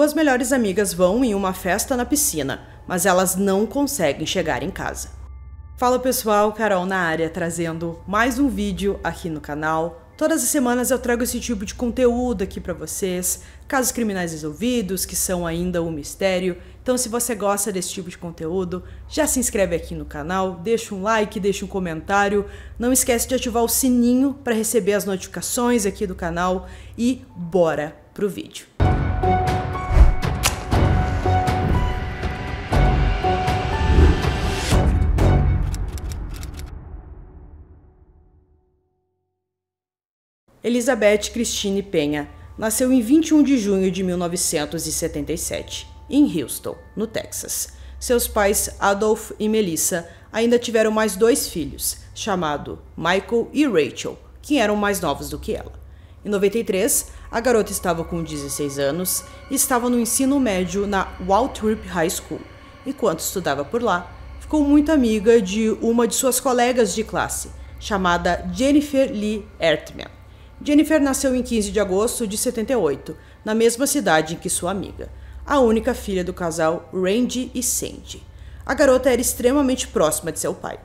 Duas melhores amigas vão em uma festa na piscina, mas elas não conseguem chegar em casa. Fala pessoal, Carol na área trazendo mais um vídeo aqui no canal. Todas as semanas eu trago esse tipo de conteúdo aqui para vocês, casos criminais resolvidos que são ainda um mistério. Então, se você gosta desse tipo de conteúdo, já se inscreve aqui no canal, deixa um like, deixa um comentário, não esquece de ativar o sininho para receber as notificações aqui do canal e bora pro vídeo. Elizabeth Christine Penha nasceu em 21 de junho de 1977, em Houston, no Texas. Seus pais, Adolf e Melissa, ainda tiveram mais dois filhos, chamado Michael e Rachel, que eram mais novos do que ela. Em 93, a garota estava com 16 anos e estava no ensino médio na Waltrip High School. Enquanto estudava por lá, ficou muito amiga de uma de suas colegas de classe, chamada Jennifer Lee Ertman. Jennifer nasceu em 15 de agosto de 78, na mesma cidade em que sua amiga, a única filha do casal Randy e Sandy. A garota era extremamente próxima de seu pai.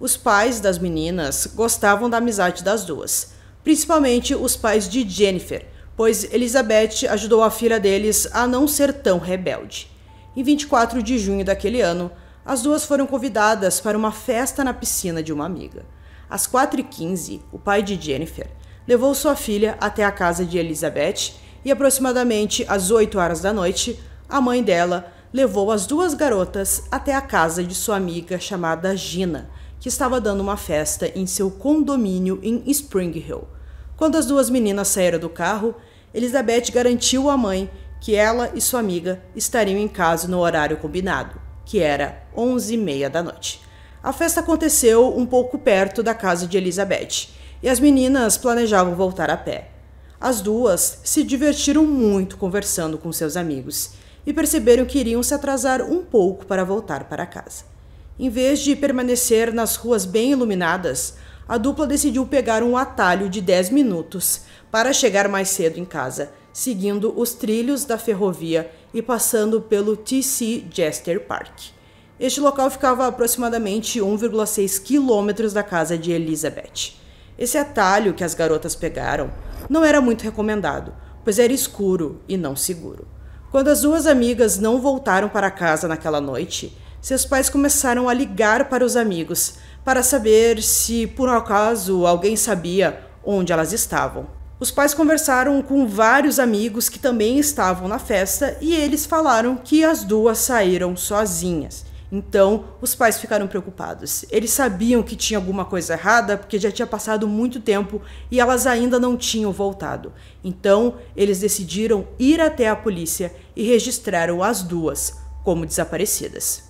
Os pais das meninas gostavam da amizade das duas, principalmente os pais de Jennifer, pois Elizabeth ajudou a filha deles a não ser tão rebelde. Em 24 de junho daquele ano, as duas foram convidadas para uma festa na piscina de uma amiga. Às 4h15, o pai de Jennifer levou sua filha até a casa de Elizabeth e, aproximadamente às 8 horas da noite, a mãe dela levou as duas garotas até a casa de sua amiga chamada Gina, que estava dando uma festa em seu condomínio em Spring Hill. Quando as duas meninas saíram do carro, Elizabeth garantiu à mãe que ela e sua amiga estariam em casa no horário combinado, que era 11h30 da noite. A festa aconteceu um pouco perto da casa de Elizabeth, e as meninas planejavam voltar a pé. As duas se divertiram muito conversando com seus amigos e perceberam que iriam se atrasar um pouco para voltar para casa. Em vez de permanecer nas ruas bem iluminadas, a dupla decidiu pegar um atalho de 10 minutos para chegar mais cedo em casa, seguindo os trilhos da ferrovia e passando pelo TC Jester Park. Este local ficava a aproximadamente 1,6 quilômetros da casa de Elizabeth. Esse atalho que as garotas pegaram não era muito recomendado, pois era escuro e não seguro. Quando as duas amigas não voltaram para casa naquela noite, seus pais começaram a ligar para os amigos para saber se, por acaso, alguém sabia onde elas estavam. Os pais conversaram com vários amigos que também estavam na festa e eles falaram que as duas saíram sozinhas então, os pais ficaram preocupados. Eles sabiam que tinha alguma coisa errada porque já tinha passado muito tempo e elas ainda não tinham voltado. Então, eles decidiram ir até a polícia e registraram as duas como desaparecidas.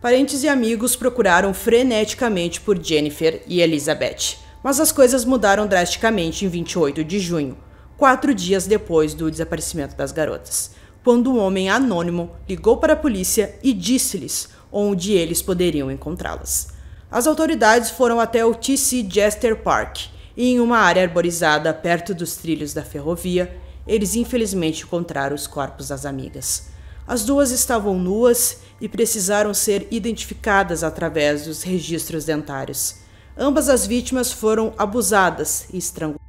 Parentes e amigos procuraram freneticamente por Jennifer e Elizabeth, mas as coisas mudaram drasticamente em 28 de junho, quatro dias depois do desaparecimento das garotas, quando um homem anônimo ligou para a polícia e disse-lhes onde eles poderiam encontrá-las. As autoridades foram até o TC Jester Park e, em uma área arborizada perto dos trilhos da ferrovia, eles infelizmente encontraram os corpos das amigas. As duas estavam nuas e precisaram ser identificadas através dos registros dentários. Ambas as vítimas foram abusadas e estranguladas.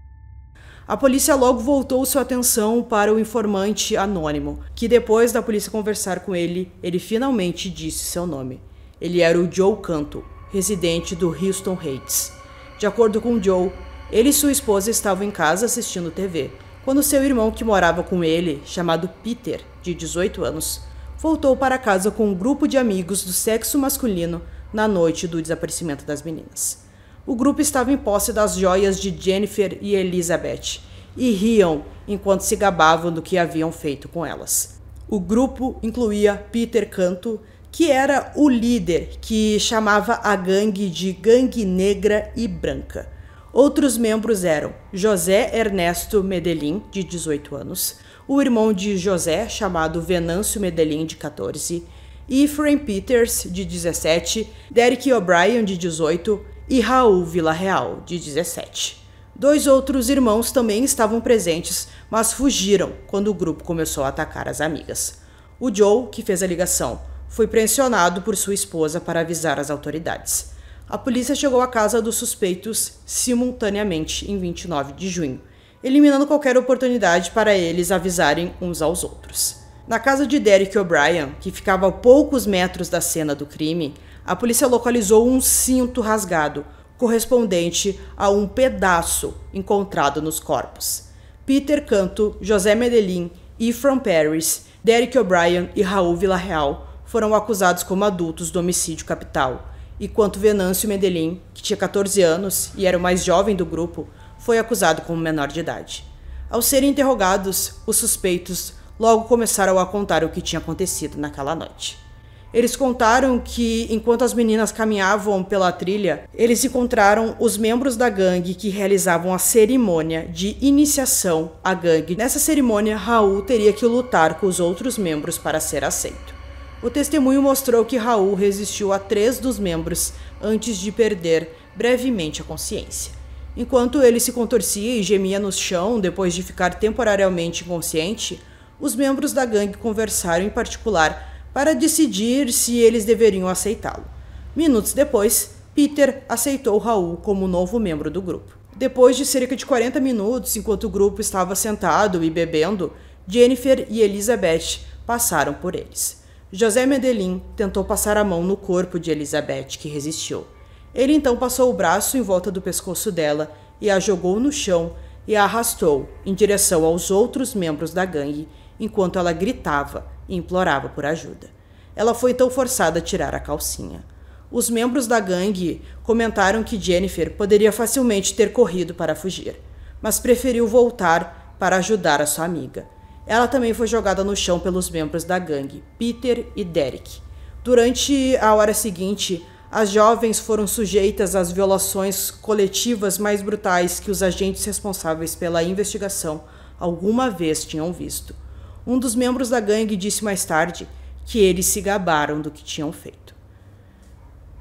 A polícia logo voltou sua atenção para o informante anônimo, que depois da polícia conversar com ele, ele finalmente disse seu nome. Ele era o Joe Canto, residente do Houston Heights. De acordo com Joe, ele e sua esposa estavam em casa assistindo TV, quando seu irmão que morava com ele, chamado Peter, de 18 anos, voltou para casa com um grupo de amigos do sexo masculino na noite do desaparecimento das meninas. O grupo estava em posse das joias de Jennifer e Elizabeth, e riam enquanto se gabavam do que haviam feito com elas. O grupo incluía Peter Canto, que era o líder que chamava a gangue de Gangue Negra e Branca. Outros membros eram José Ernesto Medelin, de 18 anos, o irmão de José, chamado Venâncio Medelin, de 14, Ephraim Peters, de 17, Derek O'Brien, de 18 e Raul Villarreal, de 17. Dois outros irmãos também estavam presentes, mas fugiram quando o grupo começou a atacar as amigas. O Joe, que fez a ligação, foi pressionado por sua esposa para avisar as autoridades. A polícia chegou à casa dos suspeitos simultaneamente em 29 de junho, eliminando qualquer oportunidade para eles avisarem uns aos outros. Na casa de Derek O'Brien, que ficava a poucos metros da cena do crime, a polícia localizou um cinto rasgado, correspondente a um pedaço encontrado nos corpos. Peter Canto, José Medellín, Ephraim Paris, Derek O'Brien e Raul Villarreal foram acusados como adultos do homicídio capital, enquanto Venâncio Medellín, que tinha 14 anos e era o mais jovem do grupo, foi acusado como menor de idade. Ao serem interrogados, os suspeitos logo começaram a contar o que tinha acontecido naquela noite. Eles contaram que, enquanto as meninas caminhavam pela trilha, eles encontraram os membros da gangue que realizavam a cerimônia de iniciação à gangue. Nessa cerimônia, Raul teria que lutar com os outros membros para ser aceito. O testemunho mostrou que Raul resistiu a três dos membros antes de perder brevemente a consciência. Enquanto ele se contorcia e gemia no chão depois de ficar temporariamente inconsciente, os membros da gangue conversaram em particular para decidir se eles deveriam aceitá-lo. Minutos depois, Peter aceitou Raul como novo membro do grupo. Depois de cerca de 40 minutos, enquanto o grupo estava sentado e bebendo, Jennifer e Elizabeth passaram por eles. José Medellín tentou passar a mão no corpo de Elizabeth, que resistiu. Ele então passou o braço em volta do pescoço dela e a jogou no chão e a arrastou em direção aos outros membros da gangue, enquanto ela gritava, e implorava por ajuda. Ela foi então forçada a tirar a calcinha. Os membros da gangue comentaram que Jennifer poderia facilmente ter corrido para fugir, mas preferiu voltar para ajudar a sua amiga. Ela também foi jogada no chão pelos membros da gangue, Peter e Derek. Durante a hora seguinte, as jovens foram sujeitas às violações coletivas mais brutais que os agentes responsáveis pela investigação alguma vez tinham visto. Um dos membros da gangue disse mais tarde que eles se gabaram do que tinham feito.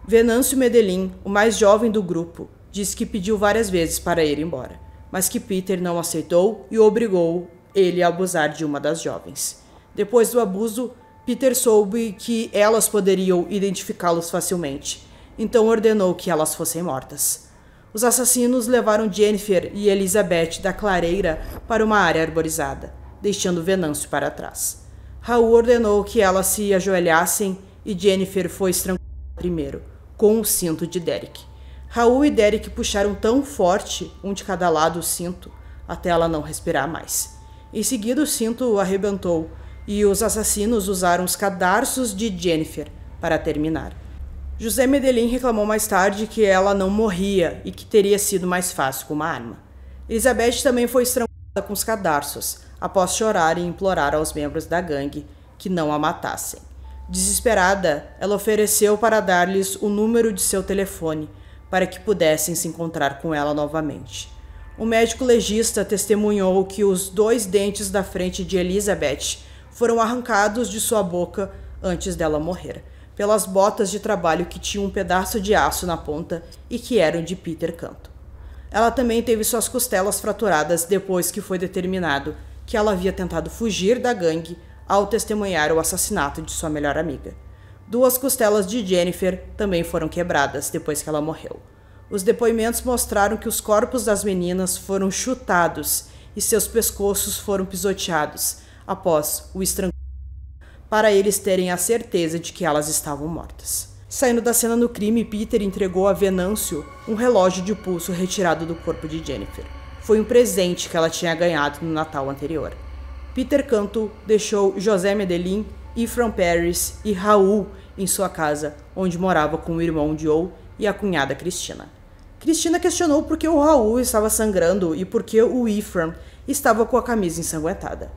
Venâncio Medellín, o mais jovem do grupo, disse que pediu várias vezes para ir embora, mas que Peter não aceitou e obrigou ele a abusar de uma das jovens. Depois do abuso, Peter soube que elas poderiam identificá-los facilmente, então ordenou que elas fossem mortas. Os assassinos levaram Jennifer e Elizabeth da clareira para uma área arborizada deixando Venâncio para trás. Raul ordenou que elas se ajoelhassem e Jennifer foi estrangulada primeiro, com o cinto de Derek. Raul e Derek puxaram tão forte, um de cada lado, o cinto, até ela não respirar mais. Em seguida, o cinto o arrebentou e os assassinos usaram os cadarços de Jennifer para terminar. José Medellín reclamou mais tarde que ela não morria e que teria sido mais fácil com uma arma. Elizabeth também foi estrangulada com os cadarços, após chorar e implorar aos membros da gangue que não a matassem. Desesperada, ela ofereceu para dar-lhes o número de seu telefone para que pudessem se encontrar com ela novamente. O médico legista testemunhou que os dois dentes da frente de Elizabeth foram arrancados de sua boca antes dela morrer, pelas botas de trabalho que tinham um pedaço de aço na ponta e que eram de Peter Canto. Ela também teve suas costelas fraturadas depois que foi determinado que ela havia tentado fugir da gangue ao testemunhar o assassinato de sua melhor amiga. Duas costelas de Jennifer também foram quebradas depois que ela morreu. Os depoimentos mostraram que os corpos das meninas foram chutados e seus pescoços foram pisoteados após o estrangulamento, para eles terem a certeza de que elas estavam mortas. Saindo da cena do crime, Peter entregou a Venâncio um relógio de pulso retirado do corpo de Jennifer foi um presente que ela tinha ganhado no Natal anterior. Peter Canto deixou José Medellín, Ephraim Paris e Raul em sua casa, onde morava com o irmão Joe e a cunhada Cristina. Cristina questionou por que o Raul estava sangrando e por que o Ephraim estava com a camisa ensanguentada.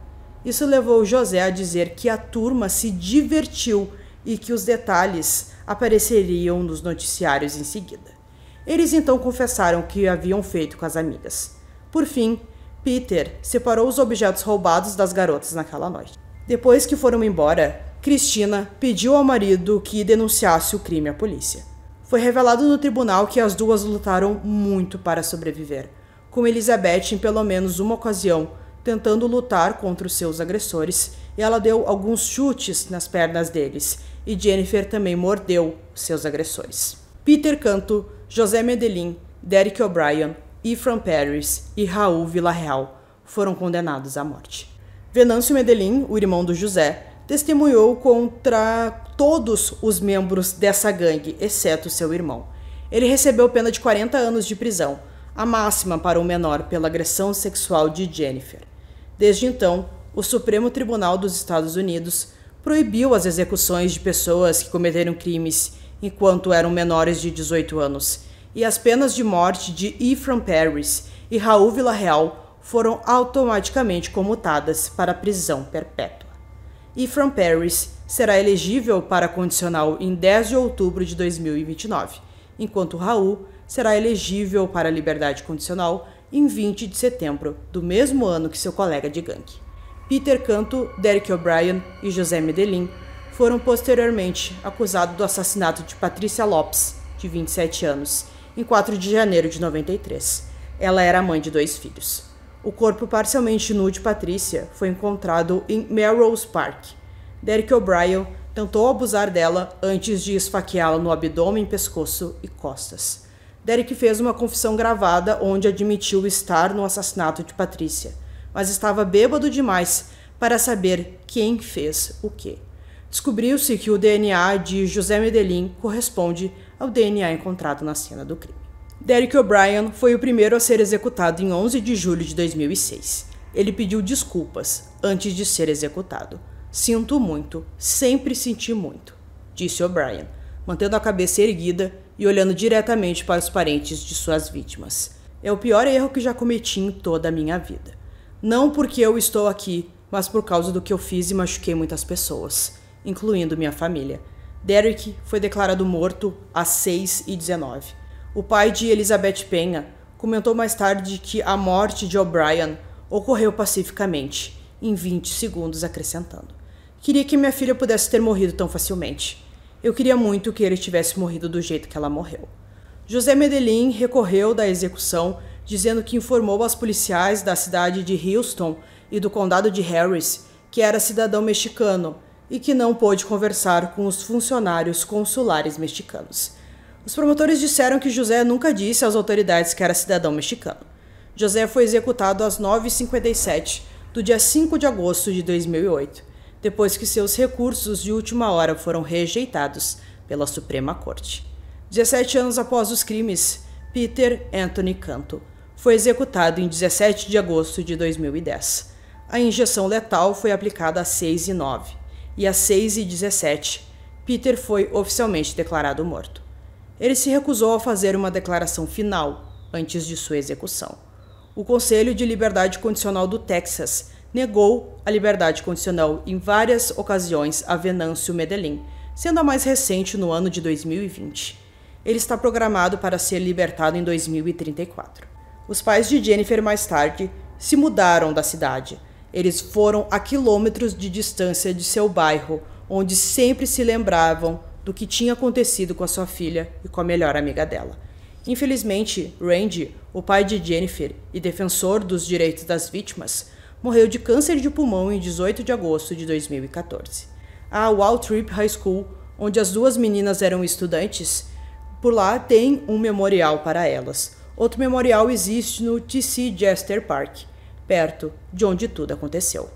Isso levou José a dizer que a turma se divertiu e que os detalhes apareceriam nos noticiários em seguida. Eles então confessaram o que haviam feito com as amigas. Por fim, Peter separou os objetos roubados das garotas naquela noite. Depois que foram embora, Cristina pediu ao marido que denunciasse o crime à polícia. Foi revelado no tribunal que as duas lutaram muito para sobreviver, com Elizabeth em pelo menos uma ocasião tentando lutar contra os seus agressores, e ela deu alguns chutes nas pernas deles, e Jennifer também mordeu seus agressores. Peter Canto, José Medellín, Derek O'Brien, Efran Paris e Raul Villarreal foram condenados à morte. Venâncio Medellín, o irmão do José, testemunhou contra todos os membros dessa gangue, exceto seu irmão. Ele recebeu pena de 40 anos de prisão, a máxima para o menor pela agressão sexual de Jennifer. Desde então, o Supremo Tribunal dos Estados Unidos proibiu as execuções de pessoas que cometeram crimes enquanto eram menores de 18 anos e as penas de morte de Ephraim Paris e Raul Villarreal foram automaticamente comutadas para prisão perpétua. Ephraim Paris será elegível para condicional em 10 de outubro de 2029, enquanto Raul será elegível para liberdade condicional em 20 de setembro do mesmo ano que seu colega de gangue. Peter Canto, Derek O'Brien e José Medellín foram posteriormente acusados do assassinato de Patrícia Lopes, de 27 anos, em 4 de janeiro de 93. Ela era mãe de dois filhos. O corpo parcialmente nu de Patrícia foi encontrado em Melrose Park. Derek O'Brien tentou abusar dela antes de esfaqueá-la no abdômen, pescoço e costas. Derek fez uma confissão gravada onde admitiu estar no assassinato de Patrícia, mas estava bêbado demais para saber quem fez o quê. Descobriu-se que o DNA de José Medellín corresponde ao DNA encontrado na cena do crime. Derek O'Brien foi o primeiro a ser executado em 11 de julho de 2006. Ele pediu desculpas antes de ser executado. Sinto muito, sempre senti muito, disse O'Brien, mantendo a cabeça erguida e olhando diretamente para os parentes de suas vítimas. É o pior erro que já cometi em toda a minha vida. Não porque eu estou aqui, mas por causa do que eu fiz e machuquei muitas pessoas, incluindo minha família. Derrick foi declarado morto às 6 e 19 O pai de Elizabeth Penha comentou mais tarde que a morte de O'Brien ocorreu pacificamente, em 20 segundos, acrescentando: Queria que minha filha pudesse ter morrido tão facilmente. Eu queria muito que ele tivesse morrido do jeito que ela morreu. José Medellín recorreu da execução, dizendo que informou aos policiais da cidade de Houston e do condado de Harris que era cidadão mexicano e que não pôde conversar com os funcionários consulares mexicanos. Os promotores disseram que José nunca disse às autoridades que era cidadão mexicano. José foi executado às 9h57 do dia 5 de agosto de 2008, depois que seus recursos de última hora foram rejeitados pela Suprema Corte. 17 anos após os crimes, Peter Anthony Canto foi executado em 17 de agosto de 2010. A injeção letal foi aplicada às 6 e 09 e às 6h17, Peter foi oficialmente declarado morto. Ele se recusou a fazer uma declaração final antes de sua execução. O Conselho de Liberdade Condicional do Texas negou a liberdade condicional em várias ocasiões a Venâncio Medellín, sendo a mais recente no ano de 2020. Ele está programado para ser libertado em 2034. Os pais de Jennifer mais tarde se mudaram da cidade, eles foram a quilômetros de distância de seu bairro, onde sempre se lembravam do que tinha acontecido com a sua filha e com a melhor amiga dela. Infelizmente, Randy, o pai de Jennifer e defensor dos direitos das vítimas, morreu de câncer de pulmão em 18 de agosto de 2014. A Waltrip High School, onde as duas meninas eram estudantes, por lá tem um memorial para elas. Outro memorial existe no TC Jester Park, perto de onde tudo aconteceu.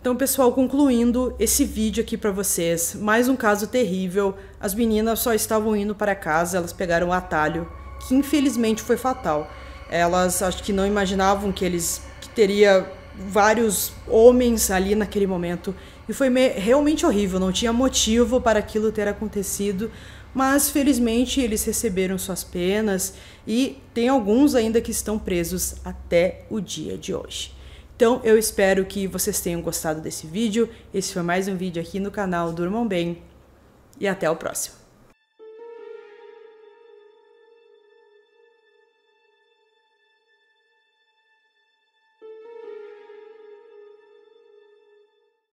Então, pessoal, concluindo esse vídeo aqui para vocês, mais um caso terrível. As meninas só estavam indo para casa, elas pegaram um atalho que infelizmente foi fatal. Elas acho que não imaginavam que eles que teria vários homens ali naquele momento e foi realmente horrível, não tinha motivo para aquilo ter acontecido, mas felizmente eles receberam suas penas e tem alguns ainda que estão presos até o dia de hoje. Então eu espero que vocês tenham gostado desse vídeo. Esse foi mais um vídeo aqui no canal Durmam Bem e até o próximo.